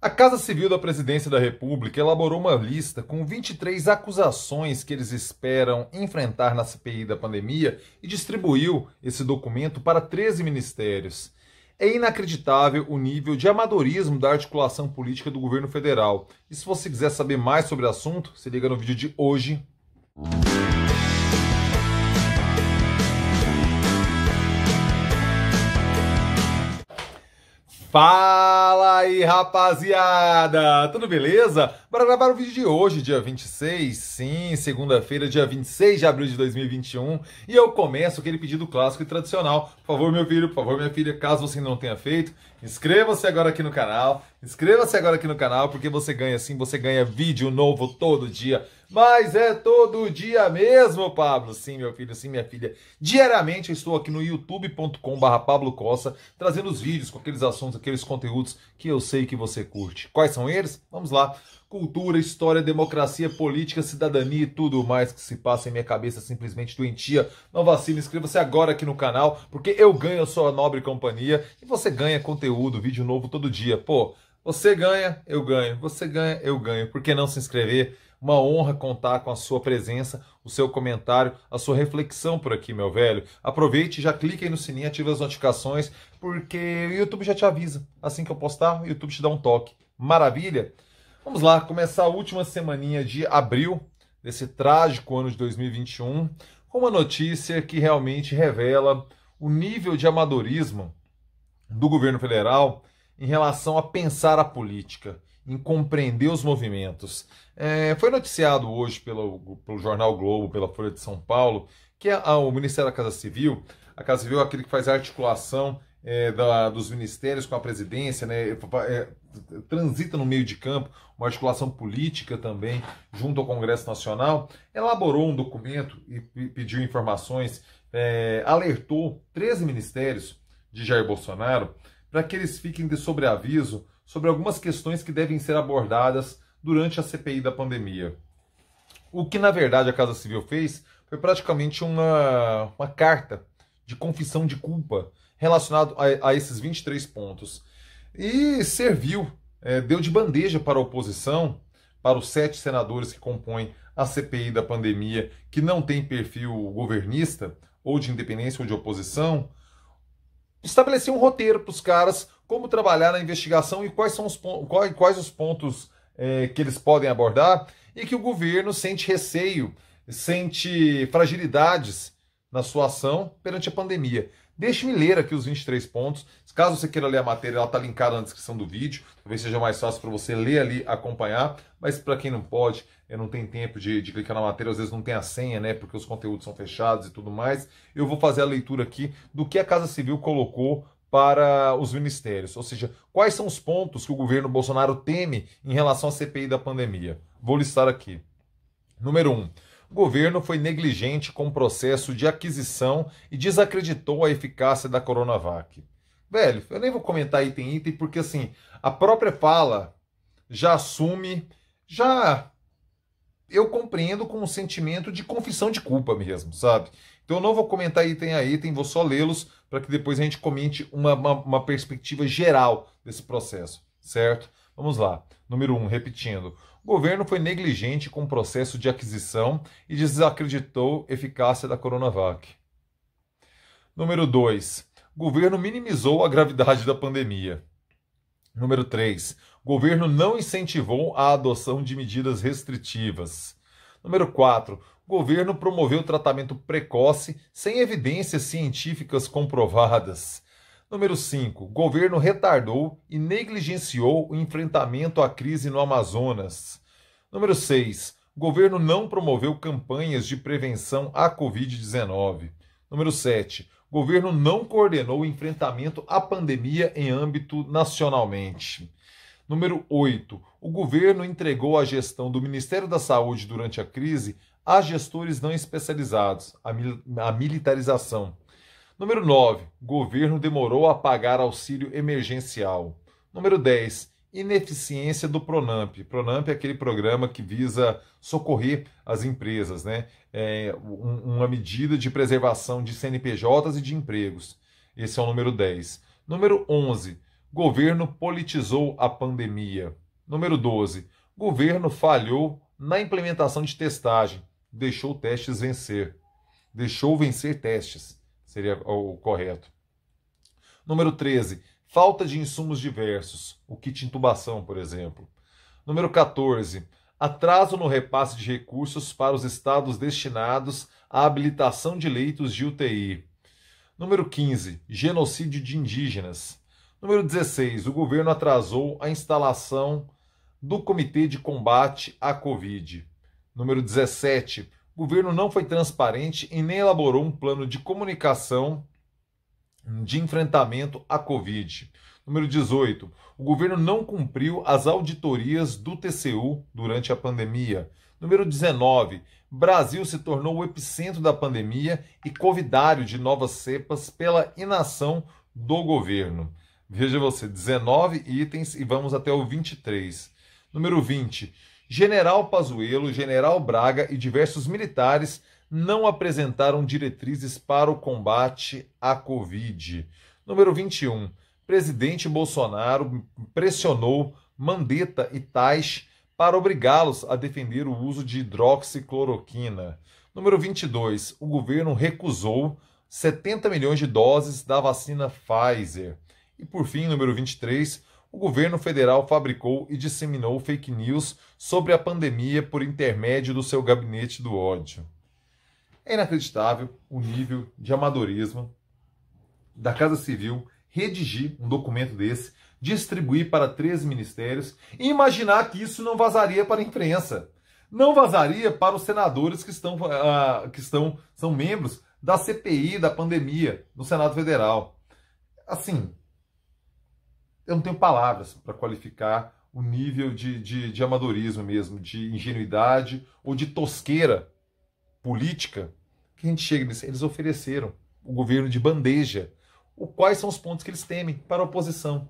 A Casa Civil da Presidência da República elaborou uma lista com 23 acusações que eles esperam enfrentar na CPI da pandemia e distribuiu esse documento para 13 ministérios. É inacreditável o nível de amadorismo da articulação política do governo federal. E se você quiser saber mais sobre o assunto, se liga no vídeo de hoje. Fala aí, rapaziada! Tudo beleza? Bora gravar o vídeo de hoje, dia 26, sim, segunda-feira, dia 26 de abril de 2021. E eu começo aquele pedido clássico e tradicional. Por favor, meu filho, por favor, minha filha, caso você não tenha feito, inscreva-se agora aqui no canal. Inscreva-se agora aqui no canal, porque você ganha sim, você ganha vídeo novo todo dia mas é todo dia mesmo, Pablo. Sim, meu filho, sim, minha filha. Diariamente eu estou aqui no youtube.com/barra Pablo Costa, trazendo os vídeos com aqueles assuntos, aqueles conteúdos que eu sei que você curte. Quais são eles? Vamos lá. Cultura, história, democracia, política, cidadania e tudo mais que se passa em minha cabeça simplesmente doentia. Não vacile, inscreva-se agora aqui no canal, porque eu ganho a sua nobre companhia e você ganha conteúdo, vídeo novo todo dia. Pô, você ganha, eu ganho. Você ganha, eu ganho. Por que não se inscrever? Uma honra contar com a sua presença, o seu comentário, a sua reflexão por aqui, meu velho. Aproveite, já clique aí no sininho, ative as notificações, porque o YouTube já te avisa. Assim que eu postar, o YouTube te dá um toque. Maravilha? Vamos lá, começar a última semaninha de abril desse trágico ano de 2021 com uma notícia que realmente revela o nível de amadorismo do governo federal em relação a pensar a política, em compreender os movimentos. É, foi noticiado hoje pelo, pelo jornal Globo, pela Folha de São Paulo, que a, a, o Ministério da Casa Civil, a Casa Civil é aquele que faz a articulação é, da, dos ministérios com a presidência, né, é, é transita no meio de campo, uma articulação política também, junto ao Congresso Nacional, elaborou um documento e pediu informações, é, alertou 13 ministérios de Jair Bolsonaro para que eles fiquem de sobreaviso sobre algumas questões que devem ser abordadas durante a CPI da pandemia. O que, na verdade, a Casa Civil fez foi praticamente uma, uma carta de confissão de culpa relacionado a, a esses 23 pontos. E serviu, é, deu de bandeja para a oposição, para os sete senadores que compõem a CPI da pandemia, que não tem perfil governista, ou de independência ou de oposição, estabelecer um roteiro para os caras, como trabalhar na investigação e quais são os, quais, quais os pontos é, que eles podem abordar e que o governo sente receio, sente fragilidades na sua ação perante a pandemia. Deixe-me ler aqui os 23 pontos. Caso você queira ler a matéria, ela está linkada na descrição do vídeo. Talvez seja mais fácil para você ler ali, acompanhar. Mas para quem não pode, não tem tempo de, de, clicar na matéria, às vezes não tem a senha, né? Porque os conteúdos são fechados e tudo mais. Eu vou fazer a leitura aqui do que a Casa Civil colocou para os ministérios. Ou seja, quais são os pontos que o governo Bolsonaro teme em relação à CPI da pandemia? Vou listar aqui. Número 1. Um, o governo foi negligente com o processo de aquisição e desacreditou a eficácia da Coronavac. Velho, eu nem vou comentar item item, porque assim, a própria fala já assume, já eu compreendo com um sentimento de confissão de culpa mesmo, sabe? Então eu não vou comentar item a item, vou só lê-los para que depois a gente comente uma, uma, uma perspectiva geral desse processo, certo? Vamos lá. Número 1, um, repetindo. O governo foi negligente com o processo de aquisição e desacreditou eficácia da Coronavac. Número 2. Governo minimizou a gravidade da pandemia. Número 3. Governo não incentivou a adoção de medidas restritivas. Número 4. Governo promoveu tratamento precoce sem evidências científicas comprovadas. Número 5. Governo retardou e negligenciou o enfrentamento à crise no Amazonas. Número 6. Governo não promoveu campanhas de prevenção à Covid-19. Número 7. Governo não coordenou o enfrentamento à pandemia em âmbito nacionalmente. Número 8. O governo entregou a gestão do Ministério da Saúde durante a crise a gestores não especializados, a, mil a militarização. Número 9. Governo demorou a pagar auxílio emergencial. Número 10. Ineficiência do Pronamp. Pronamp é aquele programa que visa socorrer as empresas, né? É uma medida de preservação de CNPJs e de empregos. Esse é o número 10. Número 11. Governo politizou a pandemia. Número 12. Governo falhou na implementação de testagem. Deixou testes vencer. Deixou vencer testes seria o correto. Número 13. Falta de insumos diversos, o kit intubação, por exemplo. Número 14. Atraso no repasse de recursos para os estados destinados à habilitação de leitos de UTI. Número 15. Genocídio de indígenas. Número 16. O governo atrasou a instalação do Comitê de Combate à Covid. Número 17 o governo não foi transparente e nem elaborou um plano de comunicação de enfrentamento à Covid. Número 18. O governo não cumpriu as auditorias do TCU durante a pandemia. Número 19. Brasil se tornou o epicentro da pandemia e covidário de novas cepas pela inação do governo. Veja você, 19 itens e vamos até o 23. Número 20. General Pazuello, General Braga e diversos militares não apresentaram diretrizes para o combate à Covid. Número 21. Presidente Bolsonaro pressionou Mandetta e Tais para obrigá-los a defender o uso de hidroxicloroquina. Número 22. O governo recusou 70 milhões de doses da vacina Pfizer. E por fim, número 23, o governo federal fabricou e disseminou fake news sobre a pandemia por intermédio do seu gabinete do ódio. É inacreditável o nível de amadorismo da Casa Civil redigir um documento desse, distribuir para três ministérios e imaginar que isso não vazaria para a imprensa. Não vazaria para os senadores que estão, uh, que estão são membros da CPI da pandemia no Senado Federal. Assim, eu não tenho palavras para qualificar o nível de, de, de amadorismo mesmo, de ingenuidade ou de tosqueira política que a gente chega nisso. Eles ofereceram o governo de bandeja. O, quais são os pontos que eles temem para a oposição?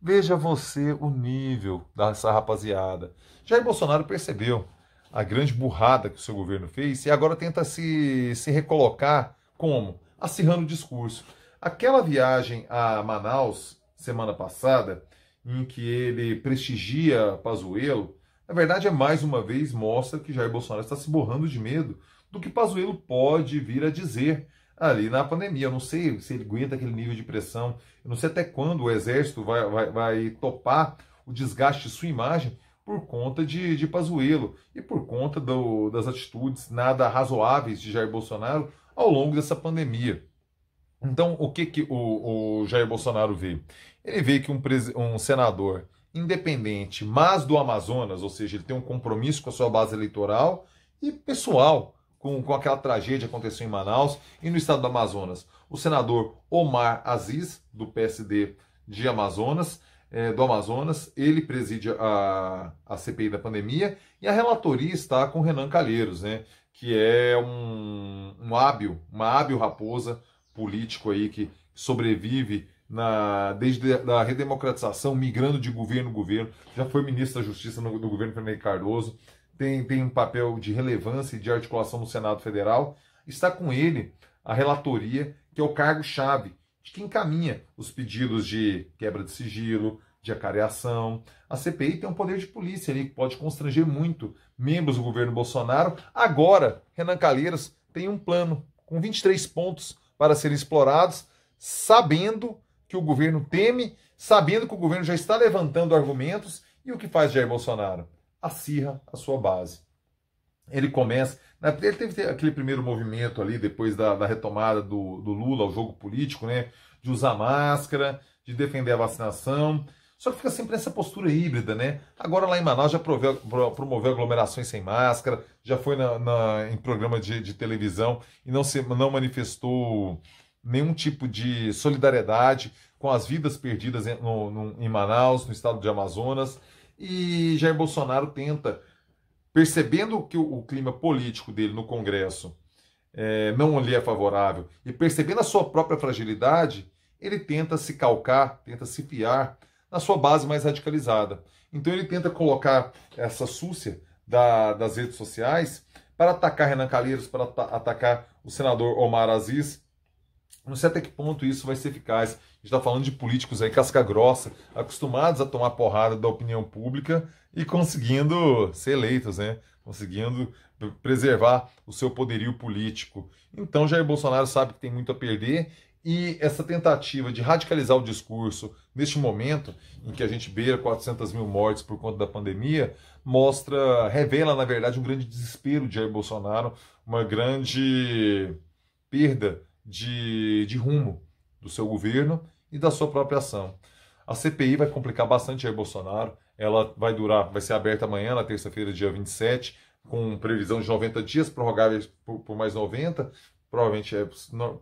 Veja você o nível dessa rapaziada. Jair Bolsonaro percebeu a grande burrada que o seu governo fez e agora tenta se, se recolocar como? Acirrando o discurso. Aquela viagem a Manaus semana passada, em que ele prestigia Pazuello, na verdade é mais uma vez mostra que Jair Bolsonaro está se borrando de medo do que Pazuello pode vir a dizer ali na pandemia. Eu não sei se ele aguenta aquele nível de pressão, eu não sei até quando o Exército vai, vai, vai topar o desgaste de sua imagem por conta de, de Pazuello e por conta do, das atitudes nada razoáveis de Jair Bolsonaro ao longo dessa pandemia. Então, o que, que o, o Jair Bolsonaro vê? Ele vê que um, um senador independente, mas do Amazonas, ou seja, ele tem um compromisso com a sua base eleitoral e pessoal com, com aquela tragédia que aconteceu em Manaus e no estado do Amazonas. O senador Omar Aziz, do PSD de Amazonas, é, do Amazonas, ele preside a, a CPI da pandemia e a relatoria está com Renan Calheiros, né, que é um, um hábil, uma hábil raposa político aí que sobrevive na, desde a redemocratização, migrando de governo em governo, já foi ministro da Justiça no, do governo Fernando Cardoso, tem, tem um papel de relevância e de articulação no Senado Federal. Está com ele a relatoria, que é o cargo-chave, de que encaminha os pedidos de quebra de sigilo, de acareação. A CPI tem um poder de polícia ali que pode constranger muito membros do governo Bolsonaro. Agora, Renan Calheiros tem um plano com 23 pontos para serem explorados, sabendo que o governo teme, sabendo que o governo já está levantando argumentos. E o que faz Jair Bolsonaro? Acirra a sua base. Ele começa. Né, ele teve aquele primeiro movimento ali, depois da, da retomada do, do Lula ao jogo político, né? De usar máscara, de defender a vacinação. Só que fica sempre nessa postura híbrida, né? Agora lá em Manaus já proveu, promoveu aglomerações sem máscara, já foi na, na em programa de, de, televisão e não, se, não manifestou nenhum tipo de solidariedade com as vidas perdidas em, no, no, em Manaus, no estado de Amazonas. E Jair Bolsonaro tenta, percebendo que o, o clima político dele no Congresso é, não lhe é favorável e percebendo a sua própria fragilidade, ele tenta se calcar, tenta se fiar na sua base mais radicalizada. Então ele tenta colocar essa súcia da, das redes sociais para atacar Renan Calheiros, para atacar o senador Omar Aziz. Não sei até que ponto isso vai ser eficaz. A gente está falando de políticos aí casca grossa, acostumados a tomar porrada da opinião pública e conseguindo ser eleitos, né? Conseguindo preservar o seu poderio político. Então Jair Bolsonaro sabe que tem muito a perder e essa tentativa de radicalizar o discurso neste momento em que a gente beira 400 mil mortes por conta da pandemia mostra, revela na verdade um grande desespero de Jair Bolsonaro, uma grande perda de, de rumo do seu governo e da sua própria ação. A CPI vai complicar bastante Jair Bolsonaro. Ela vai durar, vai ser aberta amanhã, na terça-feira, dia 27, com previsão de 90 dias, prorrogáveis por, por, mais 90 provavelmente é,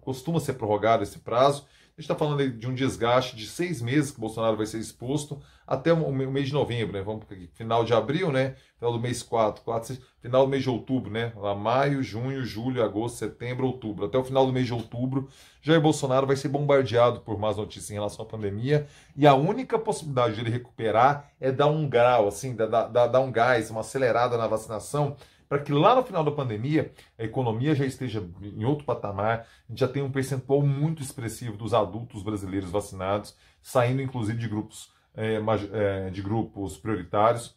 costuma ser prorrogado esse prazo. A gente está falando de um desgaste de seis meses que Bolsonaro vai ser exposto até o mês de novembro, né? Vamos aqui, final de abril, né? Final do mês 4, 4 6, final do mês de outubro, né? Lá, maio, junho, julho, agosto, setembro, outubro. Até o final do mês de outubro, Jair Bolsonaro vai ser bombardeado por más notícias em relação à pandemia. E a única possibilidade de ele recuperar é dar um grau, assim, dar, dar, dar um gás, uma acelerada na vacinação para que lá no final da pandemia a economia já esteja em outro patamar, a gente já tenha um percentual muito expressivo dos adultos brasileiros vacinados, saindo inclusive de grupos, é, é, de grupos prioritários,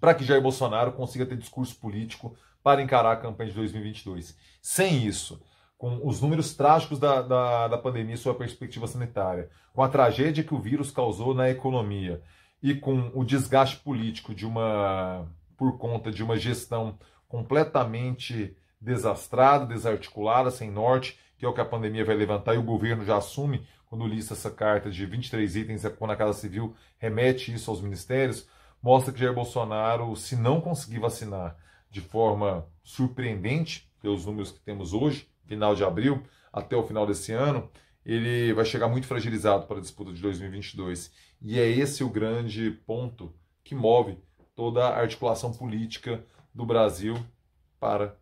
para que Jair Bolsonaro consiga ter discurso político para encarar a campanha de 2022. Sem isso, com os números trágicos da, da, da pandemia sua perspectiva sanitária, com a tragédia que o vírus causou na economia e com o desgaste político de uma por conta de uma gestão completamente desastrada, desarticulada, sem norte, que é o que a pandemia vai levantar e o governo já assume quando lista essa carta de 23 itens é quando a Casa Civil remete isso aos ministérios, mostra que Jair Bolsonaro, se não conseguir vacinar de forma surpreendente, pelos números que temos hoje, final de abril até o final desse ano, ele vai chegar muito fragilizado para a disputa de 2022. E é esse o grande ponto que move toda a articulação política do Brasil para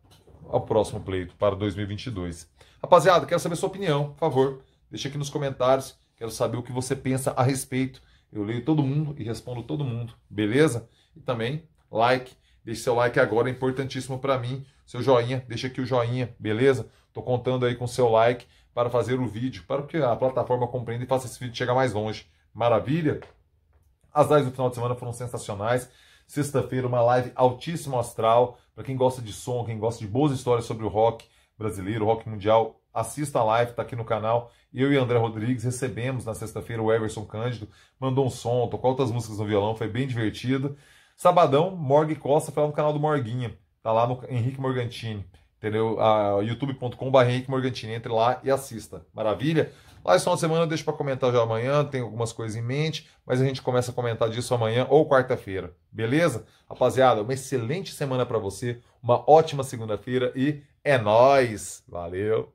o próximo pleito, para 2022. Rapaziada, quero saber sua opinião, por favor. Deixa aqui nos comentários. Quero saber o que você pensa a respeito. Eu leio todo mundo e respondo todo mundo, beleza? E também, like. Deixe seu like agora, é importantíssimo para mim. Seu joinha, deixa aqui o joinha, beleza? Estou contando aí com seu like para fazer o vídeo, para que a plataforma compreenda e faça esse vídeo chegar mais longe. Maravilha? As lives do final de semana foram sensacionais. Sexta-feira, uma live altíssimo astral. Para quem gosta de som, quem gosta de boas histórias sobre o rock brasileiro, o rock mundial, assista a live, está aqui no canal. Eu e André Rodrigues recebemos na sexta-feira o Everson Cândido, mandou um som, tocou outras músicas no violão, foi bem divertido. Sabadão, Morgue Costa foi lá no canal do Morguinha, tá lá no Henrique Morgantini, entendeu? Ah, youtube.com.br Henrique Morgantini, entre lá e assista. Maravilha? Lá esse final de semana deixa deixo para comentar já amanhã, tem algumas coisas em mente, mas a gente começa a comentar disso amanhã ou quarta-feira, beleza? Rapaziada, uma excelente semana para você, uma ótima segunda-feira e é nós. Valeu.